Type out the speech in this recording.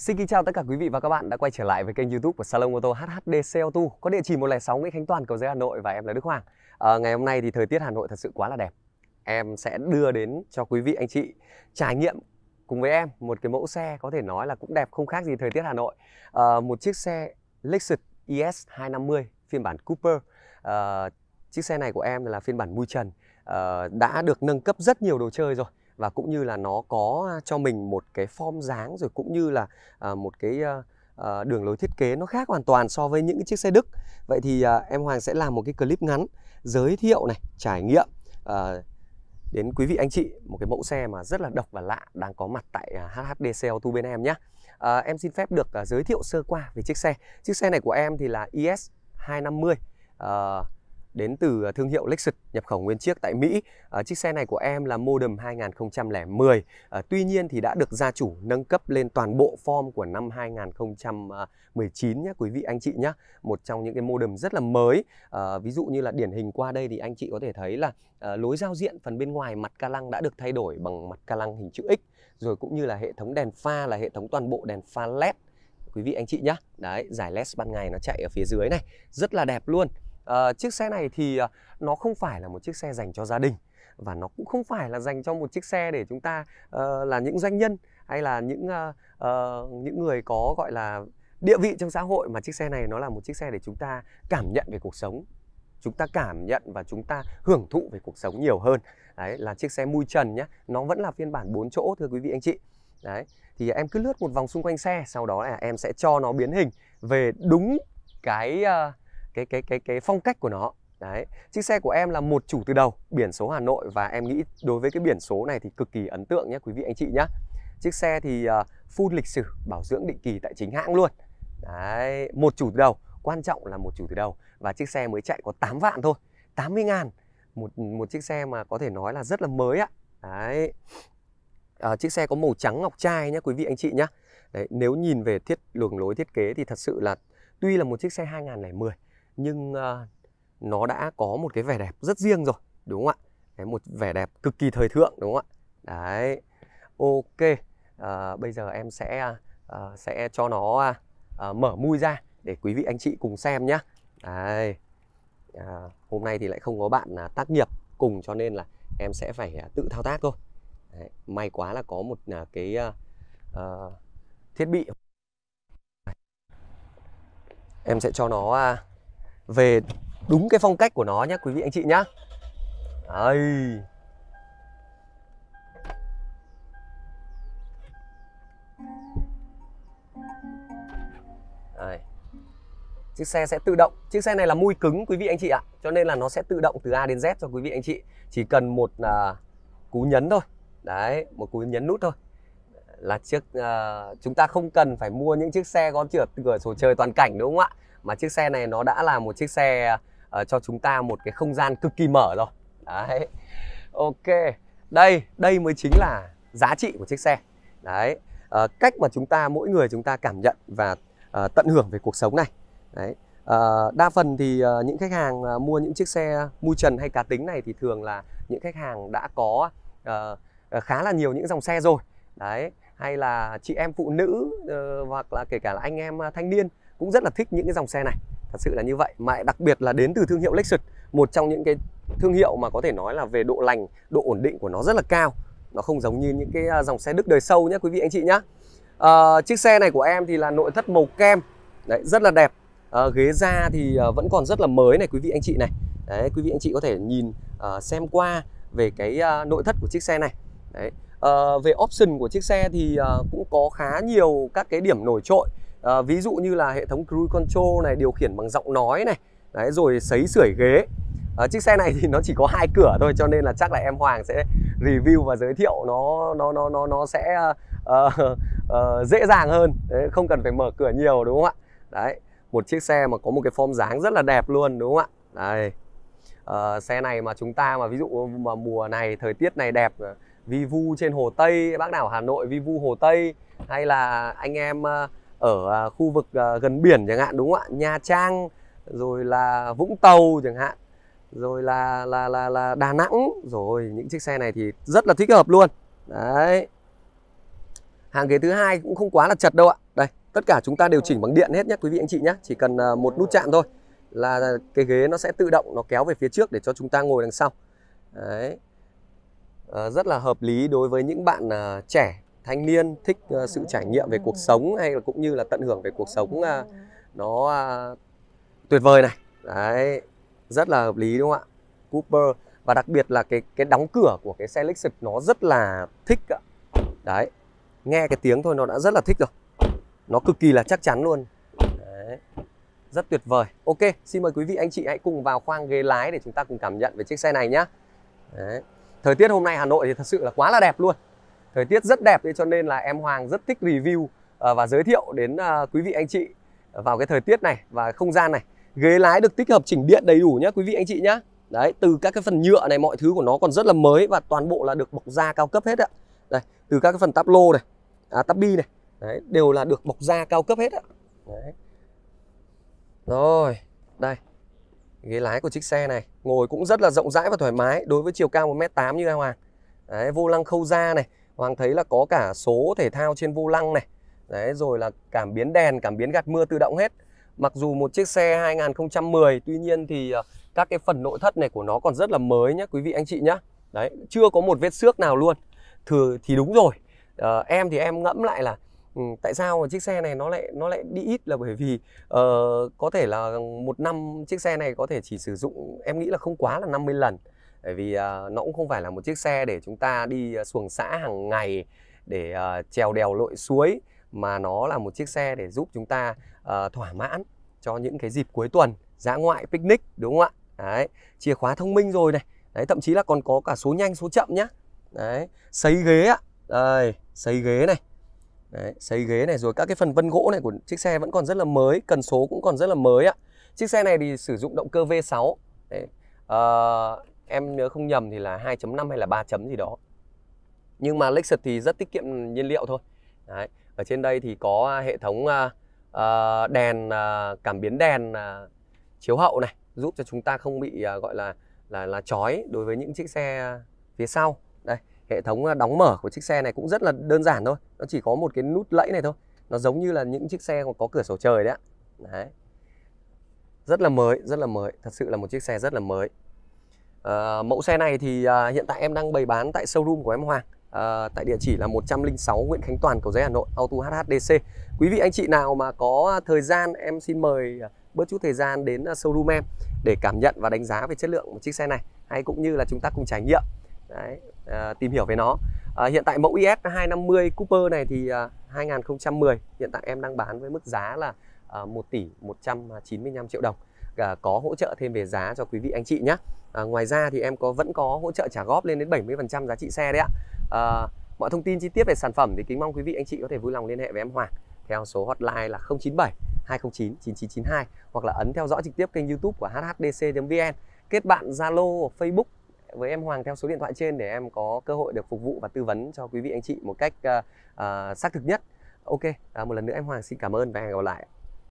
Xin kính chào tất cả quý vị và các bạn đã quay trở lại với kênh YouTube của Salon ô tô HHDC Auto có địa chỉ 106 Nguyễn Khánh Toàn, cầu giấy Hà Nội và em là Đức Hoàng. À, ngày hôm nay thì thời tiết Hà Nội thật sự quá là đẹp. Em sẽ đưa đến cho quý vị anh chị trải nghiệm cùng với em một cái mẫu xe có thể nói là cũng đẹp không khác gì thời tiết Hà Nội. À, một chiếc xe Lexus ES 250 phiên bản Cooper. À, chiếc xe này của em là phiên bản mui trần à, đã được nâng cấp rất nhiều đồ chơi rồi và cũng như là nó có cho mình một cái form dáng rồi cũng như là à, một cái à, đường lối thiết kế nó khác hoàn toàn so với những cái chiếc xe Đức. Vậy thì à, em Hoàng sẽ làm một cái clip ngắn giới thiệu này, trải nghiệm đến quý vị anh chị một cái mẫu xe mà rất là độc và lạ đang có mặt tại HHDC tu bên em nhé. em xin phép được giới thiệu sơ qua về chiếc xe. Chiếc xe này của em thì là IS 250 à, đến từ à, thương hiệu Lexus nhập khẩu nguyên chiếc tại Mỹ. À, chiếc xe này của em là model 2010. À, tuy nhiên thì đã được gia chủ nâng cấp lên toàn bộ form của năm 2019 nhé quý vị anh chị nhé. Một trong những cái model rất là mới. À, ví dụ như là điển hình qua đây thì anh chị có thể thấy là à, lối giao diện phần bên ngoài mặt ca lăng đã được thay đổi bằng mặt ca lăng hình chữ X rồi cũng như là hệ thống đèn pha là hệ thống toàn bộ đèn pha LED quý vị anh chị nhé. Đấy, giải LED ban ngày nó chạy ở phía dưới này, rất là đẹp luôn à, chiếc xe này thì ờ, nó không phải là một chiếc xe dành cho gia đình và nó cũng không phải là dành cho một chiếc xe để chúng ta uh, là những doanh nhân hay là những uh, uh, những người có gọi là địa vị trong xã hội mà chiếc xe này nó là một chiếc xe để chúng ta cảm nhận về cuộc sống chúng ta cảm nhận và chúng ta hưởng thụ về cuộc sống nhiều hơn đấy là chiếc xe mui trần nhé nó vẫn là phiên bản 4 chỗ thưa quý vị anh chị đấy thì em cứ lướt một vòng xung quanh xe sau đó là em sẽ cho nó biến hình về đúng cái uh, cái cái cái cái phong cách của nó đấy chiếc xe của em là một chủ từ đầu biển số Hà Nội và em nghĩ đối với cái biển số này thì cực kỳ ấn tượng nhé quý vị anh chị nhé chiếc xe thì uh, full lịch sử bảo dưỡng định kỳ tại chính hãng luôn đấy một chủ từ đầu quan trọng là một chủ từ đầu và chiếc xe mới chạy có 8 vạn thôi 80 ngàn một một chiếc xe mà có thể nói là rất là mới ạ đấy à, chiếc xe có màu trắng ngọc trai nhé quý vị anh chị nhé Đấy, nếu nhìn về thiết luồng lối thiết kế thì thật sự là tuy là một chiếc xe 2010 nhưng ờ, nó đã có một cái vẻ đẹp rất riêng rồi đúng không ạ đấy, một vẻ đẹp cực kỳ thời thượng đúng không ạ đấy ok à, bây giờ em sẽ à, sẽ cho nó à, mở mui ra để quý vị anh chị cùng xem nhé đấy à, hôm nay thì lại không có bạn à, tác nghiệp cùng cho nên là em sẽ phải à, tự thao tác thôi đấy, may quá là có một à, cái à, à, thiết bị em sẽ cho nó à, về đúng cái phong cách của nó nhé quý vị anh chị nhá Đấy. Đây. Chiếc xe sẽ tự động Chiếc xe này là mui cứng quý vị anh chị ạ Cho nên là nó sẽ tự động từ A đến Z cho quý vị anh chị Chỉ cần một à, cú nhấn thôi Đấy, một cú nhấn nút thôi Là chiếc à, Chúng ta không cần phải mua những chiếc xe có chữa cửa sổ trời toàn cảnh đúng không ạ mà chiếc xe này nó đã là một chiếc xe uh, cho chúng ta một cái không gian cực kỳ mở rồi đấy ok đây đây mới chính là giá trị của chiếc xe đấy uh, cách mà chúng ta mỗi người chúng ta cảm nhận và uh, tận hưởng về cuộc sống này đấy uh, đa phần thì uh, những khách hàng uh, mua những chiếc xe mui trần hay cá tính này thì thường là những khách hàng đã có uh, khá là nhiều những dòng xe rồi đấy hay là chị em phụ nữ uh, hoặc là kể cả là anh em thanh niên cũng rất là thích những cái dòng xe này thật sự là như vậy mà đặc biệt là đến từ thương hiệu Lexus một trong những cái thương hiệu mà có thể nói là về độ lành độ ổn định của nó rất là cao nó không giống như những cái à, dòng xe Đức đời sâu nhé quý vị anh chị nhé à, ờ, chiếc xe này của em thì là nội thất màu kem đấy rất là đẹp à, ghế da thì ờ, vẫn còn rất là mới này quý vị anh chị này đấy quý vị anh chị có thể nhìn à, xem qua về cái à, nội thất của chiếc xe này đấy à, về option của chiếc xe thì à, cũng có khá nhiều các cái điểm nổi trội à, ví dụ như là hệ thống cruise control này điều khiển bằng giọng nói này đấy rồi sấy sưởi ghế à, chiếc xe này thì nó chỉ có hai cửa thôi cho nên là chắc là em Hoàng sẽ review và giới thiệu nó nó nó nó nó sẽ uh, uh, dễ dàng hơn đấy, không cần phải mở cửa nhiều đúng không ạ đấy một chiếc xe mà có một cái form dáng rất là đẹp luôn đúng không ạ đây uh, xe này mà chúng ta mà ví dụ mà mùa này thời tiết này đẹp vi vu trên hồ Tây bác nào Hà Nội vi vu hồ Tây hay là anh em uh, ở à, khu vực à, gần biển chẳng hạn đúng không ạ Nha Trang rồi là Vũng Tàu chẳng hạn rồi là là là là Đà Nẵng rồi những chiếc xe này thì rất là thích hợp luôn đấy hàng ghế thứ hai cũng không quá là chật đâu ạ đây tất cả chúng ta điều chỉnh bằng điện hết nhé quý vị anh chị nhé chỉ cần à, một nút chạm thôi là cái ghế nó sẽ tự động nó kéo về phía trước để cho chúng ta ngồi đằng sau đấy à, rất là hợp lý đối với những bạn à, trẻ thanh niên thích ờ, sự trải nghiệm về cuộc sống hay là cũng như là tận hưởng về cuộc sống ờ, nó ờ, tuyệt vời này đấy rất là hợp lý đúng không ạ Cooper và đặc biệt là cái cái đóng cửa của cái xe Lexus nó rất là thích ạ đấy nghe cái tiếng thôi nó đã rất là thích rồi nó cực kỳ là chắc chắn luôn đấy rất tuyệt vời ok xin mời quý vị anh chị hãy cùng vào khoang ghế lái để chúng ta cùng cảm nhận về chiếc xe này nhé Đấy. thời tiết hôm nay hà nội thì thật sự là quá là đẹp luôn thời tiết rất đẹp cho nên là em Hoàng rất thích review ờ, và giới thiệu đến ờ, quý vị anh chị vào cái thời tiết này và không gian này ghế lái được tích hợp chỉnh điện đầy đủ nhé quý vị anh chị nhé đấy từ các cái phần nhựa này mọi thứ của nó còn rất là mới và toàn bộ là được bọc da cao cấp hết ạ đây từ các cái phần táp lô này à, táp bi này đấy đều là được bọc da cao cấp hết ạ đấy rồi đây ghế lái của chiếc xe này ngồi cũng rất là rộng rãi và thoải mái đối với chiều cao 1m8 như anh Hoàng đấy vô lăng khâu da này Hoàng thấy là có cả số thể thao trên vô lăng này Đấy rồi là cảm biến đèn, cảm biến gạt mưa tự động hết Mặc dù một chiếc xe 2010 Tuy nhiên thì ờ, các cái phần nội thất này của nó còn rất là mới nhá quý vị anh chị nhá Đấy chưa có một vết xước nào luôn Thử thì đúng rồi à, Em thì em ngẫm lại là Ừ, tại sao chiếc xe này nó lại nó lại đi ít là bởi vì uh, có thể là một năm chiếc xe này có thể chỉ sử dụng em nghĩ là không quá là 50 lần bởi vì uh, nó cũng không phải là một chiếc xe để chúng ta đi uh, xuồng xã hàng ngày để uh, trèo đèo lội suối mà nó là một chiếc xe để giúp chúng ta uh, thỏa mãn cho những cái dịp cuối tuần dã ngoại picnic đúng không ạ đấy chìa khóa thông minh rồi này đấy thậm chí là còn có cả số nhanh số chậm nhá đấy sấy ghế ạ đây sấy ghế này đấy sấy ghế này rồi các cái phần vân gỗ này của chiếc xe vẫn còn rất là mới cần số cũng còn rất là mới ạ chiếc xe này thì sử dụng động cơ V6 đấy. Ờ, em nhớ không nhầm thì là 2.5 hay là 3 chấm gì đó nhưng mà Lexus thì rất tiết kiệm nhiên liệu thôi Đấy. ở trên đây thì có hệ thống uh, đèn uh, cảm biến đèn uh, chiếu hậu này giúp cho chúng ta không bị uh, gọi là là là chói đối với những chiếc xe phía sau đây hệ thống đóng mở của chiếc xe này cũng rất là đơn giản thôi nó chỉ có một cái nút lẫy này thôi nó giống như là những chiếc xe có cửa sổ trời đấy ạ đấy rất là mới rất là mới thật sự là một chiếc xe rất là mới À, mẫu xe này thì à, hiện tại em đang bày bán tại showroom của em Hoàng à, tại địa chỉ là 106 Nguyễn Khánh Toàn, cầu giấy Hà Nội, Auto HHDC. Quý vị anh chị nào mà có thời gian em xin mời à, bớt chút thời gian đến à, showroom em để cảm nhận và đánh giá về chất lượng của chiếc xe này hay cũng như là chúng ta cùng trải nghiệm Đấy, à, tìm hiểu về nó. À, hiện tại mẫu IS 250 Cooper này thì à, 2010 hiện tại em đang bán với mức giá là à, 1 tỷ 195 triệu đồng. À, có hỗ trợ thêm về giá cho quý vị anh chị nhé à, ngoài ra thì em có vẫn có hỗ trợ trả góp lên đến 70% giá trị xe đấy ạ à, mọi thông tin chi tiết về sản phẩm thì kính mong quý vị anh chị có thể vui lòng liên hệ với em Hoàng theo số hotline là 097 209 9992 hoặc là ấn theo dõi trực tiếp kênh YouTube của hhdc.vn kết bạn Zalo Facebook với em Hoàng theo số điện thoại trên để em có cơ hội được phục vụ và tư vấn cho quý vị anh chị một cách uh, uh, xác thực nhất. Ok, uh, một lần nữa em Hoàng xin cảm ơn và hẹn gặp lại.